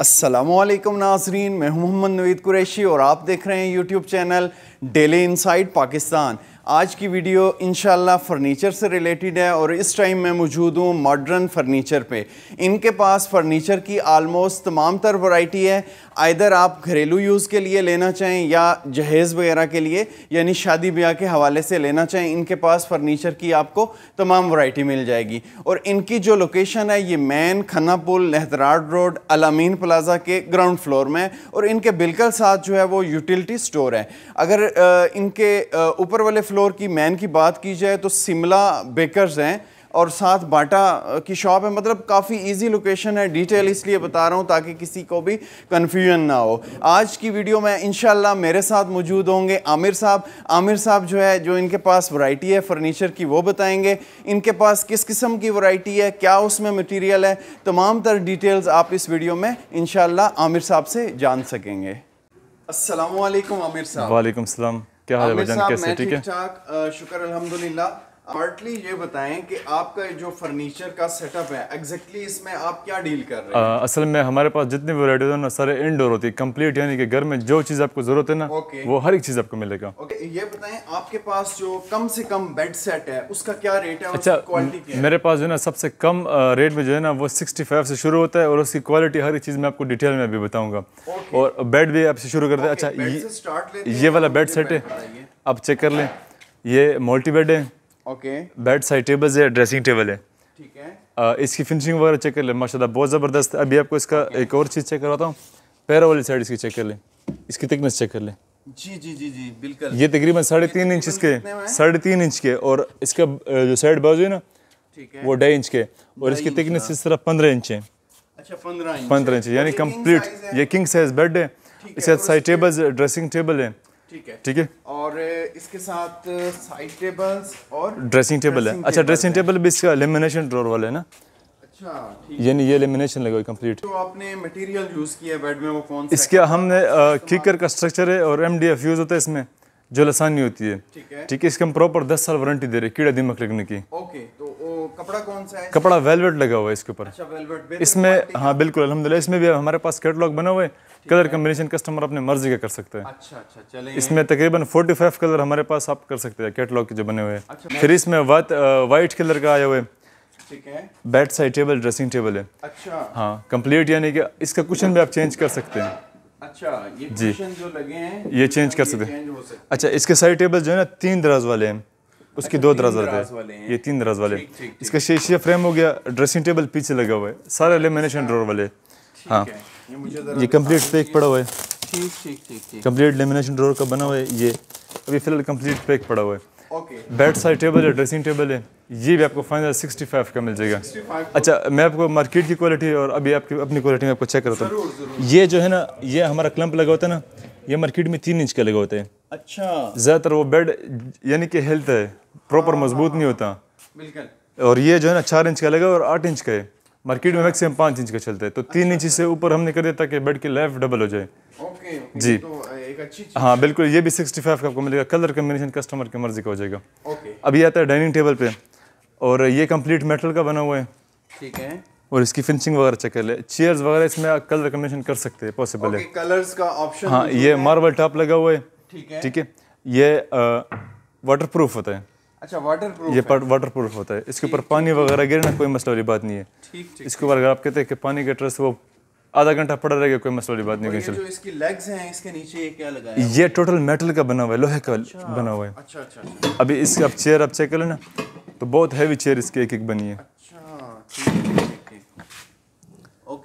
असलम नाजरीन मैं मोहम्मद नवीद कुरैशी और आप देख रहे हैं YouTube channel daily inside Pakistan आज की वीडियो इन फर्नीचर से रिलेटेड है और इस टाइम मैं मौजूद हूँ मॉडर्न फर्नीचर पे इनके पास फर्नीचर की आलमोस्ट तमाम तर वाइटी है आइधर आप घरेलू यूज़ के लिए लेना चाहें या जहेज़ वगैरह के लिए यानी शादी ब्याह के हवाले से लेना चाहें इनके पास फर्नीचर की आपको तमाम वाइटी मिल जाएगी और इनकी जो लोकेशन है ये मैन खन्ना पुल लहतराड रोड अलामीन प्लाजा के ग्राउंड फ्लोर में और इनके बिल्कुल साथ जो है वो यूटिलिटी स्टोर है अगर इनके ऊपर वाले फ्लोर की मैन की बात की जाए तो शिमला बेकर्स हैं और साथ बाटा की शॉप है मतलब काफ़ी इजी लोकेशन है डिटेल इसलिए बता रहा हूँ ताकि किसी को भी कन्फ्यूजन ना हो आज की वीडियो में इन मेरे साथ मौजूद होंगे आमिर साहब आमिर साहब जो है जो इनके पास वैरायटी है फर्नीचर की वो बताएंगे इनके पास किस किस्म की वैरायटी है क्या उसमें मटेरियल है तमाम तर डिटेल्स आप इस वीडियो में इन आमिर साहब से जान सकेंगे असलम आमिर साहब वालेकुम क्या हाल है भाईजान कैसे ठीक है शुक्र अल्हम्दुलिल्लाह पार्टली ये बताएं कि आपका जो फर्नीचर का सेटअप है एग्जैक्टली exactly इसमें आप क्या डील कर रहे हैं असल में हमारे पास जितनी है ना सारे इनडोर होती है कम्प्लीट यानी कि घर में जो चीज़ आपको जरूरत है ना okay. वो हर एक चीज़ आपको मिलेगा okay, ये बताएं आपके पास जो कम से कम बेड सेट है उसका क्या रेट है अच्छा क्वालिटी मेरे पास जो है ना सबसे कम रेट में जो है ना वो सिक्सटी फाइव से शुरू होता है और उसकी क्वालिटी हर एक चीज़ में आपको डिटेल में भी बताऊँगा और बेड भी आपसे शुरू करते हैं अच्छा ये वाला बेड सेट है आप चेक कर लें ये मल्टी बेड है ओके बेड साइड टेबल है ड्रेसिंग टेबल है ठीक है आ, इसकी फिनिशिंग वगैरह चेक कर ले माशाल्लाह बहुत ज़बरदस्त है अभी आपको इसका okay. एक और चीज़ चेक करवाता हूँ पैर वाली साइड इसकी चेक कर ले इसकी थिकनेस चेक कर ले जी जी जी जी बिल्कुल ये तकरीबन साढ़े तीन इंच इसके साढ़े तीन इंच के और इसका जो साइड बाजू है ना वो ढाई इंच के और इसकी थिकनेस इस तरह पंद्रह इंच है अच्छा पंद्रह इंच यानी कंप्लीट ये किंग साइज बेड है इसके साथ साइड टेबल ड्रेसिंग टेबल है ठीक है ठीक है और इसके साथ साइड टेबल्स और ड्रेसिंग टेबल है अच्छा ड्रेसिंग टेबल भी इसका एलिमिनेशन ड्रॉर वाला है ना अच्छा, यानी ये एलिमिनेशन लगा हुआ कंप्लीट तो आपने मटेरियल यूज किया बेड में वो कौन सा इसके हमने किकर का स्ट्रक्चर है और एमडीएफ यूज होता है इसमें जो लसानी होती है ठीक है ठीक है इसके हम प्रॉपर 10 साल वारंटी दे रहे हैं कीड़ा दिमक लगने की ओके तो कपड़ा कौन सा है कपड़ा वेलवेट लगा हुआ है इसके ऊपर अच्छा इसमें हाँ बिल्कुल अलहमदिल्ला इसमें भी हमारे पास कैटलॉग बना हुआ है कलर कम्बिनेशन कस्टमर अपने मर्जी का कर सकते हैं अच्छा अच्छा चले इसमें तकरीबन 45 कलर हमारे पास आप कर सकते हैं कैटलॉग के जो बने हुए हैं अच्छा, फिर इसमें वाइट कलर का आया हुआ है ठीक है bed side table dressing table है अच्छा हाँ कम्प्लीट यानी कि इसका क्वेश्चन भी आप चेंज कर सकते हैं अच्छा ये जी जो लगे हैं ये चेंज कर हाँ, सकते हैं अच्छा इसके साइड टेबल जो है ना तीन दराज वाले हैं उसके दो दराज वाले हैं ये तीन दराज वाले इसका शीशा फ्रेम हो गया ड्रेसिंग टेबल पीछे लगा हुआ है सारे लेमिनेशन ड्रोर वाले हाँ ये कंप्लीट पैक पड़ा हुआ है ठीक कंप्लीट लेमिनेशन ड्रोर का बना हुआ है ये अभी फिलहाल कंप्लीट पैक पड़ा हुआ है बेड साइड टेबल है ड्रेसिंग टेबल है ये भी आपको फाइनल 65 का मिल जाएगा अच्छा मैं आपको मार्केट की क्वालिटी और अभी आपकी अपनी क्वालिटी में आपको चेक करता हूँ ये जो है ना ये हमारा क्लम्प लगा होता है ना ये मार्केट में तीन इंच का लगा होता है अच्छा ज़्यादातर वो बेड यानी कि हेल्थ है प्रॉपर हाँ, मजबूत हाँ, नहीं हाँ। होता बिल्कुल और ये जो है ना चार इंच का लगा और आठ इंच का है मार्केट में मैक्सिमम अच्छा। पाँच इंच का चलता है तो अच्छा, तीन इंच अच्छा, से ऊपर हमने कर दिया ताकि बेड की लाइफ डबल हो जाए ओके जी तो एक अच्छी हाँ बिल्कुल ये भी सिक्सटी का आपको मिलेगा कलर कम्बिनेशन कस्टमर की मर्जी का हो जाएगा ओके आता है डाइनिंग टेबल पे और ये कंप्लीट मेटल का बना हुआ है ठीक है और इसकी फिनिशिंग वगैरह चेक कर ले चेयर्स वगैरह इसमें कलर कम्बिनेशन कर सकते हैं पॉसिबल है कलर्स का ऑप्शन हाँ ये मार्बल टॉप लगा हुआ है ठीक है ठीक है ये वाटर प्रूफ होता है अच्छा वाटर प्रूफ ये वाटर प्रूफ होता है इसके ऊपर पानी वगैरह ना कोई मसला वाली बात नहीं है ठीक ठीक इसके ऊपर अगर आप कहते हैं कि पानी का ट्रस्ट वो आधा घंटा पड़ा रहेगा कोई मसला वाली बात नहीं तो इसकी लेग्स हैं इसके नीचे ये क्या ये टोटल मेटल का बना हुआ है लोहे का अच्छा, बना हुआ है अच्छा अच्छा अभी इसका आप चेयर आप चेक कर लेना तो बहुत हैवी चेयर इसकी एक एक बनी है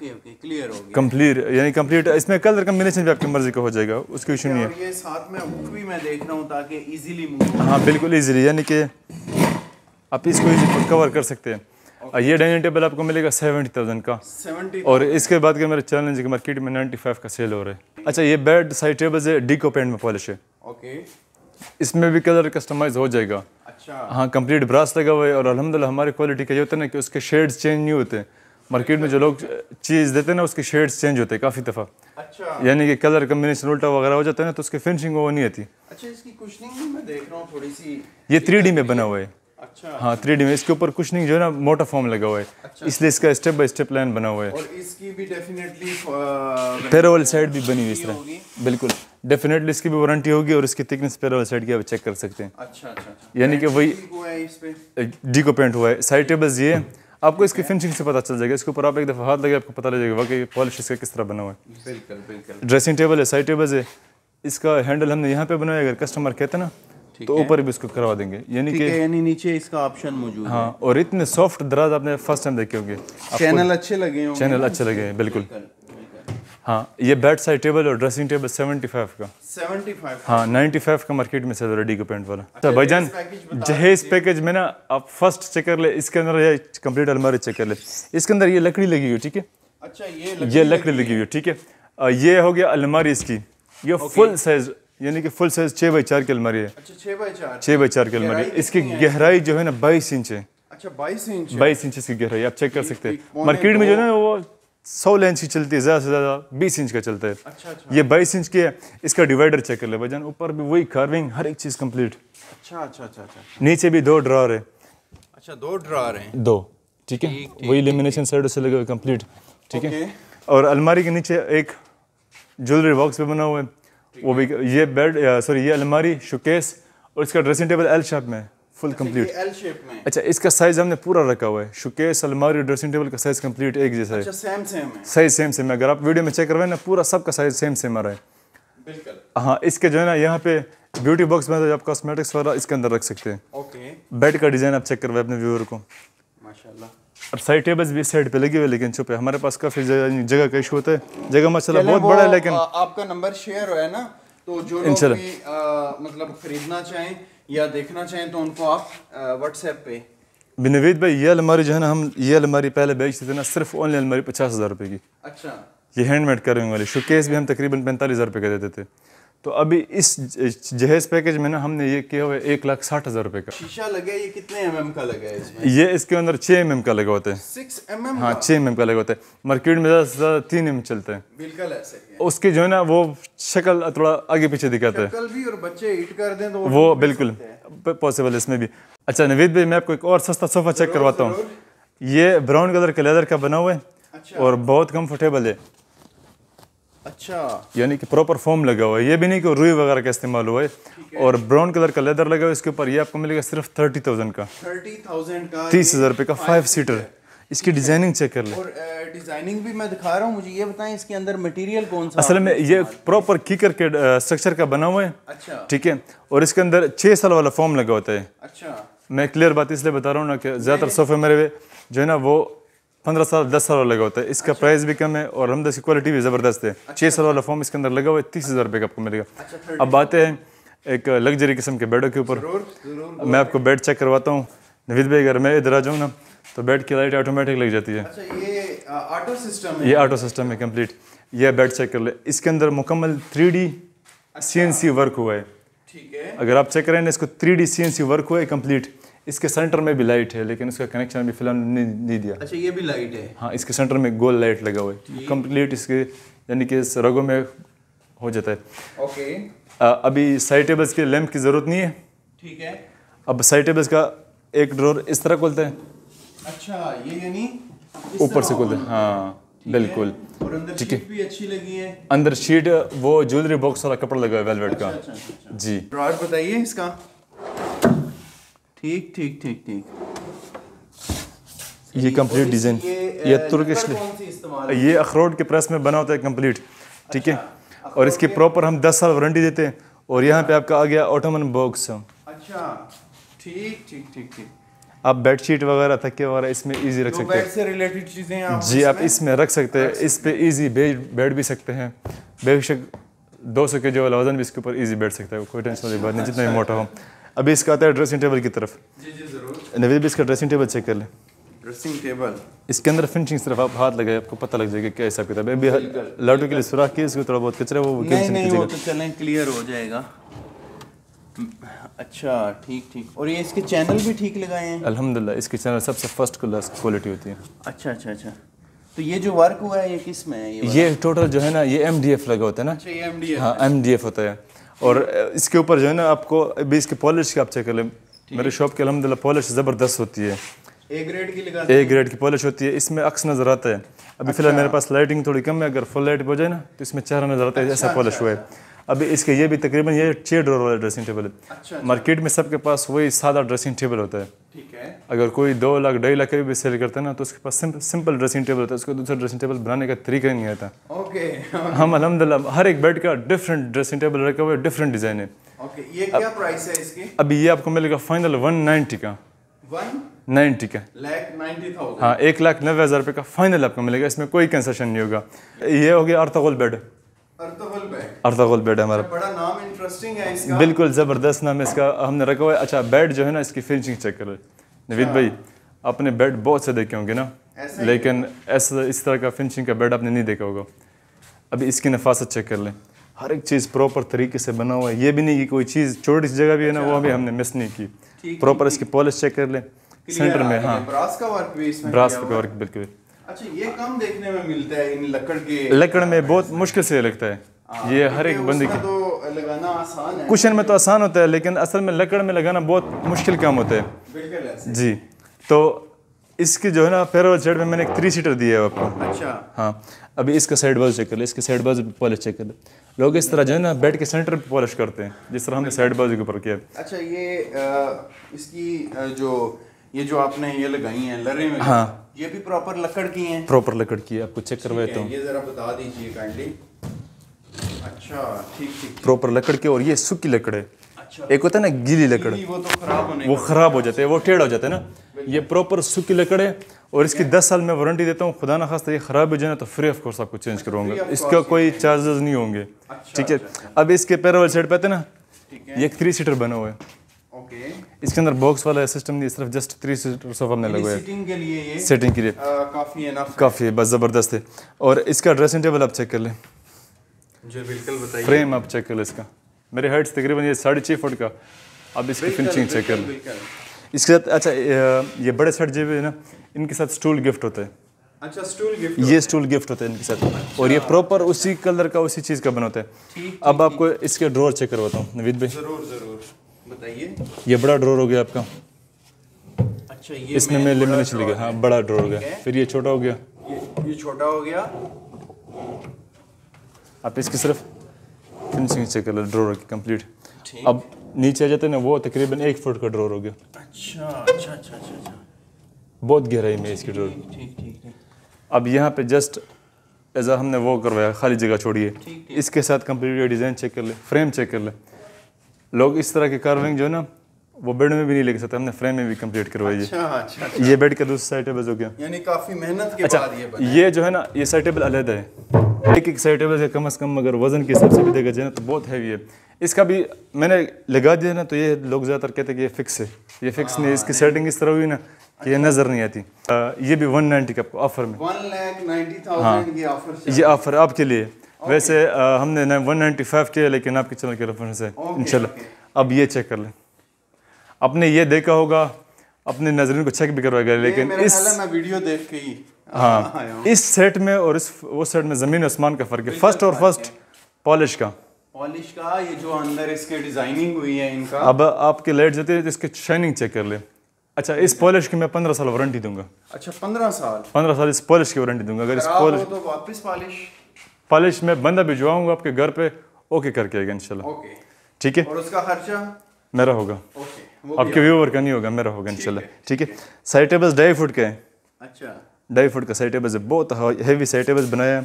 ओके ओके क्लियर हो गया कंप्लीट यानी कंप्लीट इसमें कलर कम्बिनेशन भी आपकी मर्जी का हो जाएगा उसकी इशू नहीं है ये साथ में हुक भी मैं देख रहा हूँ ताकि इजीली हाँ बिल्कुल इजीली यानी कि आप इसको कवर कर सकते हैं okay. ये डाइनिंग टेबल आपको मिलेगा सेवेंटी थाउजेंड का 70, और इसके बाद के मेरे चैलेंज के मार्केट में नाइन्टी फाइव का सेल हो रहा है अच्छा ये बेड साइड टेबल है डीको पेंट में पॉलिश है ओके okay. इसमें भी कलर कस्टमाइज हो जाएगा अच्छा हाँ कंप्लीट ब्रास लगा हुआ है और अलहमदिल्ला हमारी क्वालिटी का ये होता है ना कि उसके शेड्स चेंज नहीं होते मार्केट में जो लोग चीज़ देते हैं ना उसके शेड्स चेंज होते हैं काफ़ी दफ़ा अच्छा यानी कि कलर कम्बिनेशन उल्टा वगैरह हो जाता है ना तो उसके फिनिशिंग वो नहीं आती अच्छा इसकी कुशनिंग मैं देख रहा हूँ थोड़ी सी ये थ्री डी में बना हुआ है अच्छा हाँ थ्री डी में इसके ऊपर कुशनिंग जो है ना मोटा फॉर्म लगा हुआ है अच्छा, इसलिए इसका स्टेप बाय स्टेप प्लान बना हुआ है और इसकी भी डेफिनेटली पेरोल साइड भी बनी हुई इस तरह बिल्कुल डेफिनेटली इसकी भी वारंटी होगी और इसकी थिकनेस पेरोल साइड की आप चेक कर सकते हैं अच्छा अच्छा, अच्छा। यानी कि वही डी को पेंट हुआ है साइड टेबल्स ये आपको इसकी फिनिशिंग से पता चल जाएगा इसके ऊपर आप एक दफ़ा हाथ लगे आपको पता लगेगा वाकई पॉलिश इसका किस तरह बना हुआ है बिल्कुल बिल्कुल ड्रेसिंग टेबल है साइड टेबल है इसका हैंडल हमने यहाँ पे बनाया अगर कस्टमर कहते ना तो ऊपर भी इसको करवा देंगे यानी कि यानी नीचे इसका ऑप्शन मौजूद हाँ और इतने सॉफ्ट दराज आपने फर्स्ट टाइम देखे होंगे चैनल अच्छे लगे होंगे चैनल अच्छे लगे हैं बिल्कुल हाँ ये बेड साइड टेबल और ड्रेसिंग टेबल 75 का 75 हाँ 95 का मार्केट में से रेडी का पेंट वाला अच्छा तो भाईजान जहेज पैकेज में ना आप फर्स्ट चेक कर ले इसके अंदर ये कंप्लीट अलमारी चेक कर ले इसके अंदर ये लकड़ी लगी हुई ठीक है अच्छा ये लकड़ी ये लकड़ी लगी हुई ठीक है ये हो गया अलमारी इसकी ये फुल साइज यानी कि फुल साइज छः बाई चार की अलमारी है छः अच्छा, बाई चार की अलमारी इसकी गहराई जो है ना बाईस इंच है अच्छा बाईस इंच बाईस इंच इसकी गहराई आप चेक कर सकते हैं मार्केट में जो है ना वो सौ लेंस की चलती है ज़्यादा से ज़्यादा बीस इंच का चलता है अच्छा, अच्छा। ये बाईस इंच की है इसका डिवाइडर चेक कर ले भाई ऊपर भी वही कार्विंग हर एक चीज़ कम्प्लीट अच्छा, अच्छा अच्छा अच्छा अच्छा नीचे भी दो ड्रॉर है अच्छा दो ड्रॉर हैं दो ठीक है वही लेमिनेशन साइड से लगे हुए कम्प्लीट ठीक है और अलमारी के नीचे एक ज्वेलरी बॉक्स भी बना हुआ है वो भी ये बेड सॉरी ये अलमारी शोकेस और इसका ड्रेसिंग टेबल एल शेप में है फुल कंप्लीट एल शेप में अच्छा इसका साइज हमने पूरा रखा हुआ है शुकेश अलमारी ड्रेसिंग टेबल का साइज कंप्लीट एक जैसा है अच्छा सेम सेम है साइज सेम सेम है अगर आप वीडियो में चेक करवाए ना पूरा सबका साइज सेम सेम आ रहा है बिल्कुल हाँ इसके जो है ना यहाँ पे ब्यूटी बॉक्स में तो आप कॉस्मेटिक्स वगैरह इसके अंदर रख सकते हैं ओके बेड का डिज़ाइन आप चेक करवाए अपने व्यूअर को माशाल्लाह और साइड टेबल्स भी साइड पे लगी हुई लेकिन छुपे हमारे पास काफ़ी जगह का इशू होता है जगह माशाल्लाह बहुत बड़ा है लेकिन आपका नंबर शेयर हुआ है ना तो जो लोग भी मतलब खरीदना चाहें या देखना चाहें तो उनको आप व्हाट्सएप पे बिनवेद भाई ये अलमारी जो है ना हम ये अलमारी पहले बेचते थे ना सिर्फ ऑनली अलमारी पचास हज़ार रुपये की अच्छा ये हैंडमेड करेंगे वाली शोकेस भी हम तकरीबन पैंतालीस हज़ार रुपये का देते थे तो अभी इस जहेज पैकेज में ना हमने ये किया हुआ है एक लाख साठ हज़ार रुपए का शीशा लगे ये कितने एम का लगा है इसमें ये इसके अंदर छह एम का लगा होता है सिक्स एम एम हाँ छह एम का लगा होता है मार्केट में ज़्यादा से ज़्यादा तीन एम चलते हैं बिल्कुल ऐसे उसके जो है ना वो शक्ल थोड़ा आगे पीछे दिखाते हैं बच्चे हिट कर दें तो वो, वो बिल्कुल पॉसिबल इसमें भी अच्छा नवीद भाई मैं आपको एक और सस्ता सोफ़ा चेक करवाता हूँ ये ब्राउन कलर के लेदर का बना हुआ है अच्छा। और बहुत कम्फर्टेबल है अच्छा यानी कि प्रॉपर फॉर्म लगा हुआ है ये भी नहीं कि रुई वगैरह का इस्तेमाल हुआ है और ब्राउन कलर का लेदर लगा हुआ है इसके ऊपर ये आपको मिलेगा सिर्फ थर्टी थाउजेंड का थर्टी थाउजेंड का तीस हज़ार रुपये का फाइव सीटर है इसकी डिजाइनिंग चेक कर ले और डिजाइनिंग भी मैं दिखा रहा हूँ मुझे ये बताएं इसके अंदर मटेरियल कौन सा असल में ये प्रॉपर कीकर के स्ट्रक्चर का बना हुआ है अच्छा ठीक है और इसके अंदर छह साल वाला फॉर्म लगा होता है अच्छा मैं क्लियर बात इसलिए बता रहा हूँ ना कि ज़्यादातर सोफे मेरे जो है ना वो पंद्रह साल दस साल वाला लगा होता है इसका अच्छा। प्राइस भी कम है और अलहमद तो इसकी क्वालिटी भी ज़बरदस्त है छः अच्छा। साल वाला फॉर्म इसके अंदर लगा हुआ है तीस हज़ार रुपये का आपको मिलेगा अच्छा, अब आते हैं एक लग्जरी किस्म के बेडों के ऊपर मैं आपको बेड चेक करवाता हूँ नवीद भाई अगर मैं इधर आ जाऊँ ना तो बेड की लाइट ऑटोमेटिक लग जाती है ऑटो अच्छा, सिस्टम ये ऑटो सिस्टम है कम्प्लीट यह बेड चेक कर ले इसके अंदर मुकम्मल थ्री डी सी वर्क हुआ है ठीक है अगर आप चेक करें ना इसको थ्री डी सी वर्क हुआ है कम्प्लीट इसके सेंटर में भी लाइट है लेकिन उसका कनेक्शन अभी फिलहाल नहीं, नहीं दिया अच्छा ये भी लाइट है हाँ इसके सेंटर में गोल लाइट लगा हुआ है कंप्लीट इसके यानी कि इस रगों में हो जाता है ओके आ, अभी साइड टेबल्स के लैंप की ज़रूरत नहीं है ठीक है अब साइड टेबल्स का एक ड्रोर इस तरह खोलते हैं अच्छा ये यानी ऊपर से खोलते हैं हाँ बिल्कुल ठीक है अच्छी लगी है अंदर शीट वो ज्वेलरी बॉक्स वाला कपड़ा लगा है वेलवेट अच्छा, का अच्छा, अच्छा, जी ड्रॉर बताइए इसका ठीक ठीक ठीक ठीक ये कंप्लीट डिज़ाइन ये, ये uh, तुर्किश ये अखरोट के प्रेस में बना होता है कंप्लीट ठीक है अच्छा, और इसके प्रॉपर हम 10 साल वारंटी देते हैं और यहाँ पे अच्छा। आपका आ गया ऑटोमन बॉक्स अच्छा ठीक ठीक ठीक ठीक आप बेडशीट वगैरह थके वगैरह इसमें इजी रख सकते हैं से रिलेटेड चीज़ें आप जी आप इसमें रख सकते हैं इस पे इजी बैठ भी सकते हैं बेशक दो सौ के जो वाला वजन भी इसके ऊपर इजी बैठ सकता है कोई टेंशन वाली बात नहीं जितना भी अच्छा, मोटा हो अभी इसका आता है ड्रेसिंग टेबल की तरफ जी जी जरूर इसका ड्रेसिंग टेबल चेक कर लें ड्रेसिंग टेबल इसके अंदर फिनिशिंग सिर्फ आप हाथ लगाए आपको पता लग जाएगा क्या हिसाब किताब है अभी लाडू के लिए सुराख की इसको थोड़ा बहुत कचरा वो नहीं नहीं वो तो चलें क्लियर हो जाएगा अच्छा ठीक ठीक और ये इसके चैनल भी ठीक लगाए हैं अलहमदिल्ला इसके चैनल सबसे फर्स्ट क्लास क्वालिटी होती है अच्छा अच्छा अच्छा तो ये जो वर्क हुआ है ये किस में है ये, ये टोटल जो है ना ये एम लगा होता है ना अच्छा, ये हाँ एम होता है और इसके ऊपर जो है ना आपको अभी इसकी पॉलिश की आप चेक कर लें मेरे शॉप की अलहमद पॉलिश ज़बरदस्त होती है ए ग्रेड की लगा ए ग्रेड की पॉलिश होती है इसमें अक्स नज़र आता है अभी अच्छा। फिलहाल मेरे पास लाइटिंग थोड़ी कम है अगर फुल लाइट हो जाए ना तो इसमें चेहरा नज़र आता है ऐसा पॉलिश अच्छा, हुआ है अच्छा, अभी इसके ये भी तकरीबन ये छः डोर वाला ड्रेसिंग टेबल है अच्छा, मार्केट अच्छा। में सबके पास वही सादा ड्रेसिंग टेबल होता है ठीक है अगर कोई दो लाख ढाई लाख का भी सेल करता है ना तो उसके पास सिंप, सिंपल ड्रेसिंग टेबल होता है उसको दूसरा ड्रेसिंग टेबल बनाने का तरीका नहीं आता ओके, हम अलहमदिल्ला हर एक बेड का डिफरेंट ड्रेसिंग टेबल रखा हुआ है डिफरेंट डिज़ाइन है ओके ये क्या प्राइस है इसकी अभी ये आपको मिलेगा फाइनल वन नाइन्टी का नाइन्टी का हाँ एक लाख नब्बे हज़ार रुपये का फाइनल आपको मिलेगा इसमें कोई कंसेशन नहीं होगा ये हो गया अर्थगोल बेड अर्तगुल बेड हमारा बड़ा नाम इंटरेस्टिंग है इसका बिल्कुल ज़बरदस्त नाम है इसका हमने रखा हुआ है अच्छा बेड जो है ना इसकी फिनिशिंग चेक करो नवीद अच्छा। भाई आपने बेड बहुत से देखे होंगे ना लेकिन ऐसा इस तरह का फिनिशिंग का बेड आपने नहीं देखा होगा अभी इसकी नफासत चेक कर लें हर एक चीज़ प्रॉपर तरीके से बना हुआ है ये भी नहीं कि कोई चीज़ छोटी सी जगह भी है ना वो अच्छा। भी हमने मिस नहीं की प्रॉपर इसकी पॉलिश चेक कर लें सेंटर में हाँ ब्रास का वर्क भी ब्रास का वर्क बिल्कुल अच्छा ये कम देखने में मिलता है इन लकड़ के लकड़ में बहुत मुश्किल से लगता है आ, हाँ, ये हर एक बंदी के तो लगाना आसान है कुशन में तो आसान होता है लेकिन असल में लकड़ में लगाना बहुत मुश्किल काम होता है जी तो इसकी जो है ना फेयरवेल साइड में मैंने एक थ्री सीटर दिया है आपको अच्छा हाँ अभी इसका साइड बल्ब चेक कर ले इसके साइड बल्ब पॉलिश चेक कर ले लोग इस तरह जो है ना बेड के सेंटर पे पॉलिश करते हैं जिस तरह हमने साइड बल्ब के ऊपर किया अच्छा ये आ, इसकी जो ये जो आपने ये लगाई हैं लरे में हाँ ये भी प्रॉपर लकड़ की है प्रॉपर लकड़ की है आपको चेक करवाए तो ये ज़रा बता दीजिए काइंडली अच्छा ठीक ठीक प्रॉपर लकड़ के और ये सूखी लकड़ है अच्छा। एक होता है ना गीली लकड़ वो तो खराब होने वो खराब हो मतलब जाते हैं वो टेढ़ हो जाते हैं ना ये प्रॉपर सूखी लकड़ है और इसकी दस साल में वारंटी देता हूँ खुदा ना खास्ता ये ख़राब हो जाए तो फ्री ऑफ कोर्स आपको चेंज करवाऊंगा इसका कोई चार्जेस नहीं होंगे अच्छा, ठीक है अच्छा, अच्छा। अब इसके पैरावल साइड पे आते ना ये थ्री सीटर बना हुआ है ओके इसके अंदर बॉक्स वाला सिस्टम नहीं सिर्फ जस्ट थ्री सीटर सोफा हमने लगवाया सीटिंग के लिए ये सीटिंग के लिए काफ़ी एनफ काफ़ी है बस ज़बरदस्त है और इसका ड्रेसिंग टेबल आप चेक कर लें जी बिल्कुल बताइए फ्रेम आप चेक कर लें इसका मेरे हाइट्स तकरीबन ये साढ़े छः फुट का अब इसकी फिनिशिंग चेक कर लें इसके साथ अच्छा ये बड़े सेट जो है ना इनके साथ स्टूल गिफ्ट होता है अच्छा स्टूल गिफ्ट ये स्टूल गिफ्ट होता है इनके साथ अच्छा। और ये प्रॉपर उसी कलर का उसी चीज़ का बनाता है अब आपको इसके ड्रॉर चेक करवाता हूँ नवीद भाई जरूर जरूर बताइए ये बड़ा ड्रॉर हो गया आपका अच्छा ये इसमें मैं एलिमिनेशन गया हाँ बड़ा ड्रॉर हो गया फिर ये छोटा हो गया ये छोटा हो गया आप इसकी सिर्फ फिनिशिंग चेक कर लो ड्रॉर की कंप्लीट अब नीचे आ जाते ना वो तकरीबन एक फुट का ड्रॉर हो गया अच्छा, अच्छा अच्छा अच्छा अच्छा बहुत गहराई में इसकी ड्रॉर अब यहाँ पे जस्ट ऐसा हमने वो करवाया खाली जगह छोड़िए इसके साथ कंप्लीट डिज़ाइन चेक कर ले फ्रेम चेक कर ले लोग इस तरह के कर्विंग जो है ना वो बेड में भी नहीं लेके सकते हमने फ्रेम में भी कंप्लीट करवाई अच्छा, अच्छा, अच्छा। ये बेड का दूसरा साइड टेबल जो क्या यानी काफी मेहनत के अच्छा, बाद ये ये जो है ना ये साइड टेबल अलहदा है एक एक साइड टेबल से कम से कम अगर वजन के हिसाब से भी देखा जाए ना तो बहुत हैवी है इसका भी मैंने लगा दिया ना तो ये लोग ज़्यादातर कहते हैं कि ये फिक्स है ये फिक्स नहीं इसकी सेटिंग हाँ, इस तरह हुई ना कि ये अच्छा। नज़र नहीं आती ये भी वन नाइन्टी का ऑफर में वन लैख नाइन्टी थाउजेंड ये ऑफर ये ऑफर आपके लिए वैसे आ, हमने ना 195 किया लेकिन आपके चैनल के रेफरेंस है इंशाल्लाह अब ये चेक कर लें आपने ये देखा होगा अपने नजरिन को चेक भी करवाएगा लेकिन इस मैं वीडियो देख के ही हाँ इस सेट में और इस वो सेट में ज़मीन आसमान का फ़र्क है फर्स्ट और फर्स्ट पॉलिश का पॉलिश का ये जो अंदर इसके डिज़ाइनिंग हुई है इनका अब आपके लाइट जाते हैं तो इसके शाइनिंग चेक कर ले अच्छा इस पॉलिश की मैं पंद्रह साल वारंटी दूंगा अच्छा पंद्रह साल पंद्रह साल इस पॉलिश की वारंटी दूंगा अगर इस पॉलिश तो वापस पॉलिश पॉलिश मैं बंदा भिजवाऊंगा आपके घर पे ओके करके आएगा इनशाला ठीक है और उसका खर्चा मेरा होगा आपके व्यूवर का नहीं होगा मेरा होगा इनशाला ठीक है साइटेबल्स टेबल्स ढाई फुट के हैं अच्छा ढाई फुट का साइटेबल्स है बहुत हैवी साइटेबल्स टेबल्स बनाया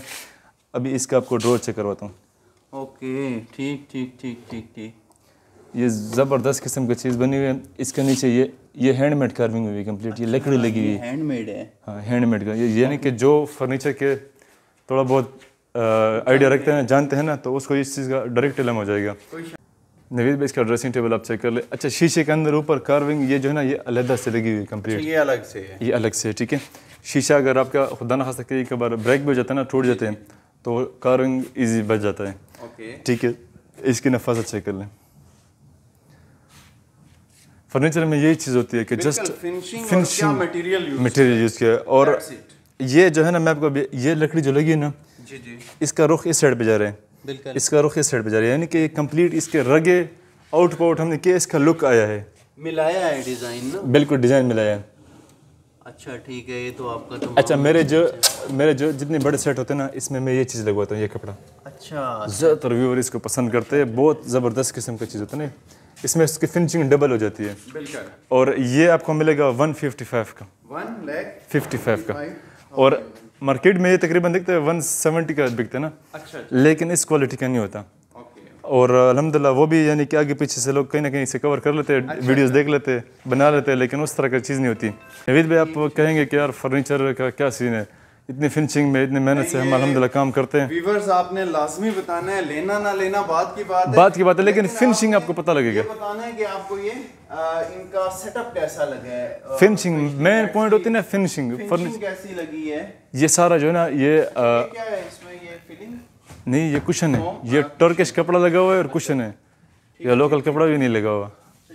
अभी इसका आपको ड्रो चेक करवाता हूँ ओके ठीक ठीक ठीक ठीक ठीक ये ज़बरदस्त किस्म की चीज़ बनी हुई है इसके नीचे ये ये हैंडमेड कार्विंग हुई है कंप्लीट ये लकड़ी हाँ, लगी हुई है हैंडमेड है हाँ हैंडमेड का ये यानी कि जो फर्नीचर के थोड़ा बहुत आइडिया रखते हैं जानते हैं ना तो उसको इस चीज़ का डायरेक्ट इलम हो जाएगा नवीद भाई इसका ड्रेसिंग टेबल आप चेक कर ले अच्छा शीशे के अंदर ऊपर कार्विंग ये जो है ना ये अलहदा से लगी हुई कंप्लीट अच्छा, ये अलग से है ये अलग से ठीक है शीशा अगर आपका खुदा ना खा सकते एक बार ब्रेक भी हो जाता है ना टूट जाते हैं तो कार्विंग ईजी बच जाता है ठीक है इसकी नफाजा चेक कर लें फर्नीचर में यही चीज़ होती है कि जस्ट फिनिशिंग मटेरियल यूज़ किया और ये जो है ना मैं आपको ये लकड़ी जो लगी है ना जी जी इसका रुख इस साइड पे जा रहा है बिल्कुल इसका रुख इस साइड पे जा रहा है यानी कि कंप्लीट इसके रगे आउट आउटपुट हमने किया इसका लुक आया है मिलाया है डिज़ाइन ना बिल्कुल डिज़ाइन मिलाया है अच्छा ठीक है ये तो आपका तो अच्छा मेरे जो मेरे जो जितने बड़े सेट होते हैं ना इसमें मैं ये चीज़ लगवाता हूँ ये कपड़ा अच्छा ज़्यादातर व्यूअर इसको पसंद करते हैं बहुत ज़बरदस्त किस्म का चीज़ होता है ना इसमें इसकी फिनिशिंग डबल हो जाती है बिल्कुल और ये आपको मिलेगा वन का वन लैख फिफ्टी का और मार्केट में ये तकरीबन देखते हैं वन सेवेंटी का बिकते हैं ना अच्छा, अच्छा। लेकिन इस क्वालिटी का नहीं होता और अलहमदिल्ला वो भी यानी कि आगे पीछे से लोग कहीं ना कहीं से कवर कर लेते हैं अच्छा, वीडियोस अच्छा। देख लेते बना लेते हैं लेकिन उस तरह की चीज़ नहीं होती नवीद भाई आप कहेंगे कि यार फर्नीचर का क्या सीन है इतनी फिनिशिंग में इतनी मेहनत से हम अलहमदिल्ला काम करते हैं आपने लाजमी बताना है लेना ना लेना बात की बात है बात की बात है लेकिन, फिनिशिंग आपको पता लगेगा बताना है कि आपको ये आ, इनका सेटअप कैसा लगा है फिनिशिंग मेन पॉइंट होती है ना फिनिशिंग फिनिशिंग कैसी लगी है ये सारा जो है ना ये नहीं ये कुशन है ये टर्किश हाँ, कपड़ा लगा हुआ है और कुशन अच्छा। है ये लोकल कपड़ा भी नहीं लगा हुआ तो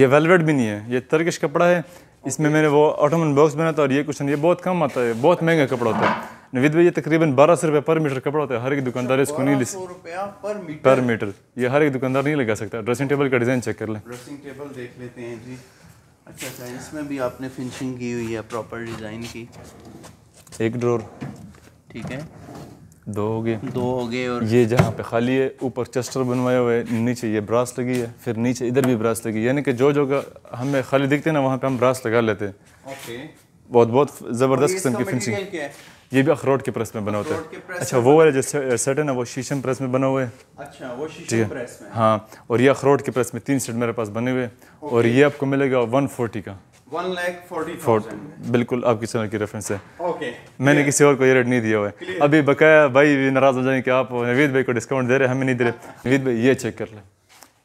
ये वेलवेट भी नहीं है ये टर्किश कपड़ा है इसमें मैंने वो ऑटोमन बॉक्स बना था और ये कुशन ये बहुत कम आता है बहुत महंगा कपड़ा होता है नवीद भाई ये तकरीबन बारह सौ रुपये पर मीटर कपड़ा होता है हर एक दुकानदार इसको नहीं ले पर मीटर ये हर एक दुकानदार नहीं लगा सकता ड्रेसिंग टेबल का डिज़ाइन चेक कर लें ड्रेसिंग टेबल देख लेते हैं जी अच्छा अच्छा इसमें भी आपने फिनिशिंग की हुई है प्रॉपर डिज़ाइन की एक ड्रोर ठीक है दो हो गए दो हो गए और ये जहाँ पे खाली है ऊपर चस्टर बनवाया हुआ है नीचे ये ब्रास लगी है फिर नीचे इधर भी ब्रास लगी यानी कि जो जो हमें खाली दिखते हैं ना वहाँ पे हम ब्रास लगा लेते हैं बहुत बहुत ज़बरदस्त किस्म की फिनिशिंग ये भी अखरोट के प्रेस में बना होता है अच्छा वो वाला जो सेट है ना वो शीशम प्रेस में बना हुआ है अच्छा वो शीशम प्रेस में हाँ और ये अखरोट के प्रेस में तीन सेट मेरे पास बने हुए और ये आपको मिलेगा वन फोर्टी का वन लैख फोर्टी बिल्कुल आपकी चैनल की रेफरेंस है ओके मैंने किसी और को ये रेट नहीं दिया हुआ है अभी बकाया भाई भी नाराज़ हो जाएंगे कि आप नवीद भाई को डिस्काउंट दे रहे हैं हमें नहीं दे रहे नवीद भाई ये चेक कर ले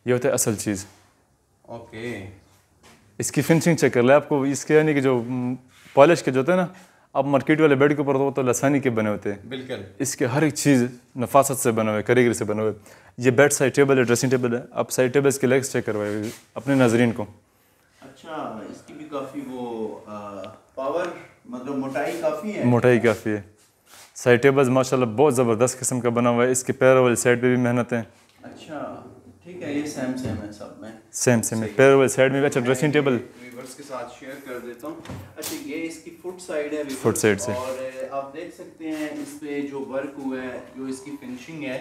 ये होता है असल चीज़ ओके इसकी फिनिशिंग चेक कर ले आपको इसके यानी कि जो पॉलिश के जो होते हैं ना आप मार्केट वाले बेड के ऊपर तो लसानी के बने होते हैं बिल्कुल इसके हर एक चीज़ नफासत से बने हुए करीगरी से बने हुए ये बेड साइड टेबल है ड्रेसिंग टेबल है आप साइड टेबल्स के लेग्स चेक करवाए अपने नाजरीन को अच्छा काफ़ी वो पावर मतलब मोटाई काफ़ी है मोटाई काफ़ी है साइड टेबल्स माशाल्लाह बहुत ज़बरदस्त किस्म का बना हुआ है इसके पैर वाले साइड पे भी मेहनत है अच्छा ठीक है ये सेम सेम है सब में सेम सेम है पैर वाले साइड में अच्छा ड्रेसिंग टेबल व्यूअर्स के साथ शेयर कर देता हूं अच्छा ये इसकी फुट साइड है फुट साइड से और आप देख सकते हैं इस पे जो वर्क हुआ है जो इसकी फिनिशिंग है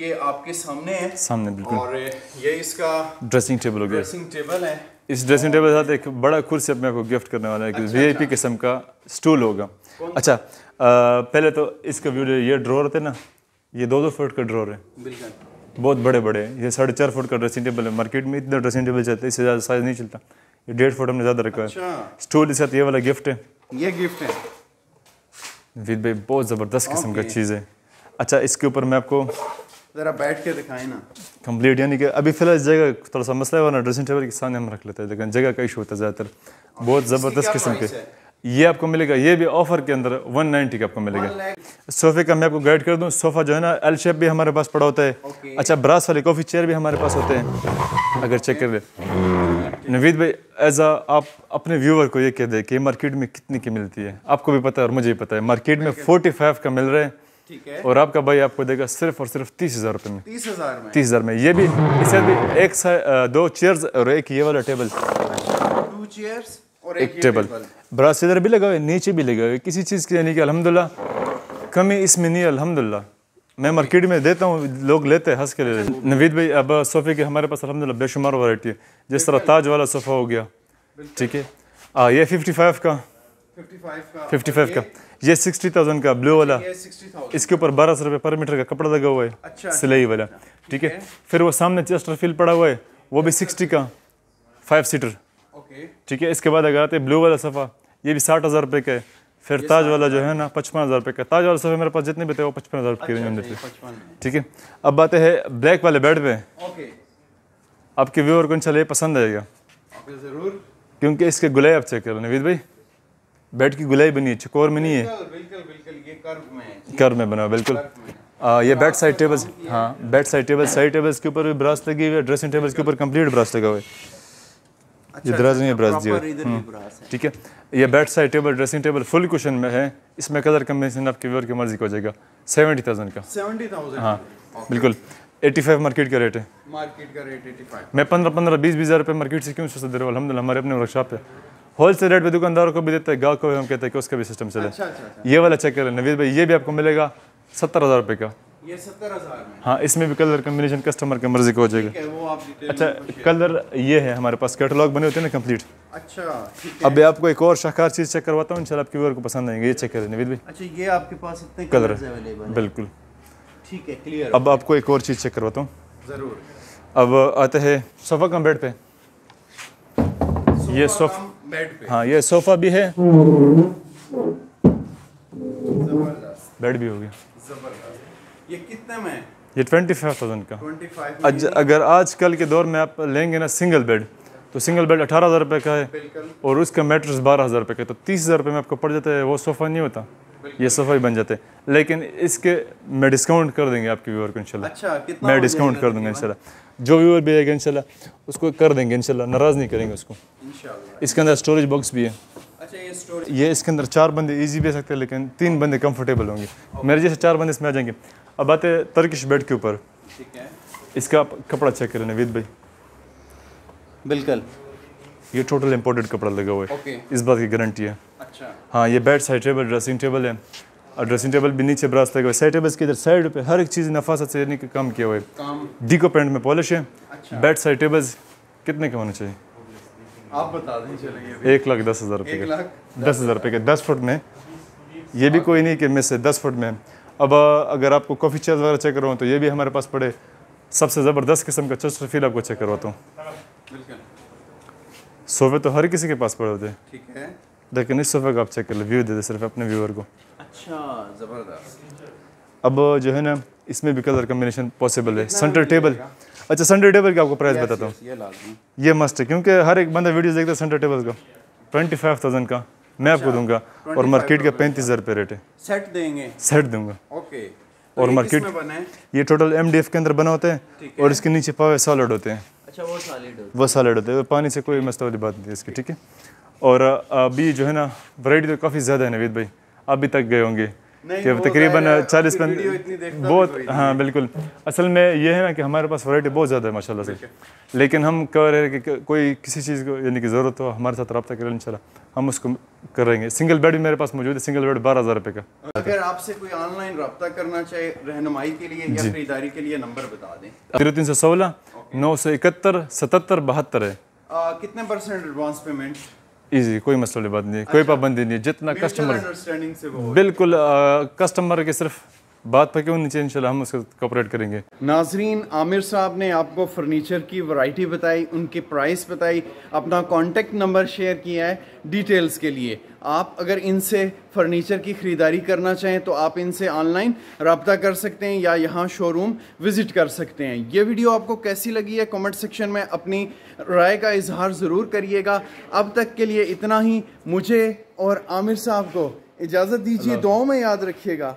ये आपके सामने है सामने बिल्कुल और ये इसका ड्रेसिंग टेबल हो गया ड्रेसिंग टेबल है इस ड्रेसिंग टेबल के साथ एक बड़ा कुर्सी अपने आपको गिफ्ट करने वाला है कि वी अच्छा, आई अच्छा। किस्म का स्टूल होगा अच्छा आ, पहले तो इसका व्यू ये ड्रॉर थे ना ये दो दो फुट का ड्रॉर है बहुत बड़े बड़े हैं ये साढ़े चार फुट का ड्रेसिंग टेबल है मार्केट में इतना ड्रेसिंग टेबल चलते इससे ज़्यादा साइज नहीं चलता ये डेढ़ फुट हमने ज़्यादा रखा है स्टूल अच्छा। के साथ ये वाला गिफ्ट है ये गिफ्ट है विद भाई बहुत ज़बरदस्त किस्म का चीज़ है अच्छा इसके ऊपर मैं आपको ज़रा बैठ के दिखाए ना कम्प्लीट यानी कि अभी फिलहाल इस जगह थोड़ा सा मसला है वरना ड्रेसिंग टेबल के सामने हम रख लेते हैं लेकिन जगह का इशू होता है ज़्यादातर बहुत ज़बरदस्त किस्म के ये आपको मिलेगा ये भी ऑफर के अंदर 190 का आपको मिलेगा सोफे का मैं आपको गाइड कर दूं सोफा जो है ना एल शेप भी हमारे पास पड़ा होता है okay. अच्छा ब्रास वाले कॉफ़ी चेयर भी हमारे पास होते हैं अगर चेक कर ले नवीद भाई एज आ आप अपने व्यूवर को ये कह दें कि मार्केट में कितने की मिलती है आपको भी पता है और मुझे भी पता है मार्केट में फोर्टी का मिल रहा है ठीक है और आपका भाई आपको देगा सिर्फ और सिर्फ तीस हजार रुपये में तीस हजार में में ये भी इसे भी एक दो चेयर्स और एक ये वाला टेबल टू चेयर्स और एक, एक टेबल ब्रास इधर भी लगा हुआ नीचे भी लगा हुआ किसी चीज़ की यानी कि अलहमदिल्ला कमी इसमें नहीं अलहमदुल्ला मैं मार्केट में देता हूँ लोग लेते हैं हंस के ले लेते नवीद भाई अब सोफ़े की हमारे पास अलहमदिल्ला बेशुमार वैरायटी है जिस तरह ताज वाला सोफ़ा हो गया ठीक है ये फिफ्टी फाइव का फिफ्टी फाइव का ये सिक्सटी थाउजेंड का ब्लू वाला इसके ऊपर बारह सौ रुपये पर मीटर का कपड़ा लगा हुआ है अच्छा, अच्छा सिलाई वाला अच्छा। ठीक है फिर वो सामने चेस्टर फील पड़ा हुआ है वो भी सिक्सटी अच्छा, का फाइव सीटर ठीक है इसके बाद अगर आते ब्लू वाला सफ़ा ये भी साठ हज़ार रुपये का है फिर ताज वाला जो है ना पचपन हज़ार रुपये का ताज वाला सफ़ा मेरे पास जितने भी थे वो पचपन हज़ार रुपये के थे ठीक है अब आते हैं ब्लैक वाले बेड पे आपके व्यूअर को इन ये पसंद आएगा ज़रूर क्योंकि इसके गुलाब चेक कर करो नवीद भाई बेड की गुलाई बनी है चकोर में नहीं है बिल्कुल कर्व में बना बिल्कुल आ, ये बैक हाँ, साइड टेबल्स हाँ back side table side tables के ऊपर भी ब्रास लगी हुई है ड्रेसिंग टेबल्स के ऊपर कंप्लीट ब्रास लगा हुआ है अच्छा, ये दराज नहीं है अच्छा, ब्रास दिया हम्म, ठीक है ये bed side table dressing table full question में है इसमें कलर कम्बिनेशन आपके व्यवर की मर्जी को हो जाएगा सेवेंटी थाउजेंड का हाँ बिल्कुल एटी फाइव मार्केट का रेट है मार्केट का रेट एटी फाइव मैं पंद्रह पंद्रह बीस बीस हज़ार रुपये मार्केट से क्यों सोचा दे रहा हूँ अलहमदिल्ला हमारे अपने वर्कशॉप है होलसेल रेट पे दुकानदारों को भी देते हैं गाँव को भी हम कहते हैं कि उसका भी सिस्टम चले अच्छा, अच्छा, अच्छा। ये वाला चेक कर नवीद भाई ये भी आपको मिलेगा सत्तर हज़ार रुपये का ये सत्तर हज़ार हाँ इसमें भी कलर कम्बिनेशन कस्टमर के मर्जी का हो जाएगा अच्छा कलर ये है हमारे पास कैटलॉग बने होते हैं ना कंप्लीट अच्छा अभी आपको एक और शाहकार चीज़ चेक करवाता हूँ इनशाला आपके व्यूअर को पसंद आएंगे ये चेक करें नवीद भाई अच्छा ये आपके पास इतने कलर बिल्कुल ठीक है क्लियर अब आपको एक और चीज़ चेक करवाता हूँ ज़रूर अब आते हैं सोफ़ा कम बेड पे ये सोफ़ा बेड पे हाँ ये सोफा भी है बेड भी हो गया ये कितने में ये ट्वेंटी फाइव थाउजेंड का अज, अगर आज कल के दौर में आप लेंगे ना सिंगल बेड तो सिंगल बेड अठारह हज़ार रुपये का है और उसका मेट्रस बारह हज़ार रुपये का तो तीस हज़ार रुपये में आपको पड़ जाता है वो सोफ़ा नहीं होता ये सोफ़ा ही बन जाते हैं लेकिन इसके मैं डिस्काउंट कर देंगे आपके व्यूअर को इंशाल्लाह अच्छा, मैं डिस्काउंट कर दूंगा इंशाल्लाह जो भी और भेजेगा इन उसको कर देंगे इन नाराज़ नहीं करेंगे उसको इसके अंदर स्टोरेज बॉक्स भी है अच्छा ये, ये इसके अंदर चार बंदे इजी भी सकते हैं लेकिन तीन बंदे कंफर्टेबल होंगे मेरे जैसे चार बंदे इसमें आ जाएंगे अब आते हैं तर्किश बेड के ऊपर इसका कपड़ा चेक करें नवीद भाई बिल्कुल ये टोटल इम्पोर्टेड कपड़ा लगा हुआ है इस बात की गारंटी है अच्छा हाँ ये bed side table dressing table है ड्रेसिंग टेबल भी नीचे ब्रास लगे हुए साइड टेबल्स के इधर साइड पे हर एक चीज़ नफासत से के काम किया हुआ है डीको पेंट में पॉलिश है अच्छा। बेड साइड टेबल्स कितने के होने चाहिए आप बता दें चलिए एक लाख दस हज़ार रुपये के दस हज़ार रुपये के दस फुट में ये भी कोई नहीं कि मैं से दस फुट में अब अगर आपको कॉफ़ी चेयर वगैरह चेक करवाऊँ तो ये भी हमारे पास पड़े सबसे ज़बरदस्त किस्म का चस्ट फील आपको चेक करवाता हूँ सोफे तो हर किसी के पास पड़े होते हैं ठीक है लेकिन इस सोफे का आप चेक कर लो व्यू दे दे सिर्फ अपने व्यूअर को अच्छा, अब जो है ना इसमें भी कलर कम्बिनेशन पॉसिबल है सेंटर टेबल अच्छा सेंटर टेबल का आपको प्राइस बताता हूँ ये, मस्ट है क्योंकि हर एक बंदा वीडियो देखता है सेंटर टेबल का ट्वेंटी फाइव थाउजेंड का मैं आपको अच्छा, दूंगा और मार्केट का पैंतीस हज़ार रुपये रेट है सेट देंगे सेट दूंगा ओके और मार्केट तो ये टोटल एम के अंदर बना होता है और इसके नीचे पावे सॉलिड होते हैं अच्छा वो सॉलिड वो सॉलिड होते हैं पानी से कोई मस्त वाली बात नहीं है इसकी ठीक है और अभी जो है ना वराइटी तो काफ़ी ज़्यादा है नवीद भाई अभी तक गए होंगे कि तकरीबन चालीस बहुत हाँ बिल्कुल असल में ये है ना कि हमारे पास वैरायटी बहुत ज़्यादा है माशाल्लाह से लेकिन हम कह रहे हैं कि कोई किसी चीज़ को यानी कि ज़रूरत हो हमारे साथ रबा करें इन हम उसको करेंगे सिंगल बेड भी मेरे पास मौजूद है सिंगल बेड बारह हज़ार रुपये का अगर आपसे कोई ऑनलाइन रबा करना चाहे रहनमाई के लिए या खरीदारी के लिए नंबर बता दें जीरो तीन सौ सोलह नौ सौ इकहत्तर सतहत्तर बहत्तर है कितने परसेंट एडवांस पेमेंट इजी कोई मसले बात नहीं अच्छा। कोई पाबंदी नहीं जितना कस्टमर बिल्कुल आ, कस्टमर के सिर्फ बात पर क्यों नीचे इंशाल्लाह हम उसका कॉपरेट करेंगे नाजरीन आमिर साहब ने आपको फर्नीचर की वैरायटी बताई उनके प्राइस बताई अपना कॉन्टेक्ट नंबर शेयर किया है डिटेल्स के लिए आप अगर इनसे फर्नीचर की ख़रीदारी करना चाहें तो आप इनसे ऑनलाइन रबता कर सकते हैं या यहाँ शोरूम विज़िट कर सकते हैं ये वीडियो आपको कैसी लगी है कमेंट सेक्शन में अपनी राय का इजहार ज़रूर करिएगा अब तक के लिए इतना ही मुझे और आमिर साहब को इजाज़त दीजिए दुआओं में याद रखिएगा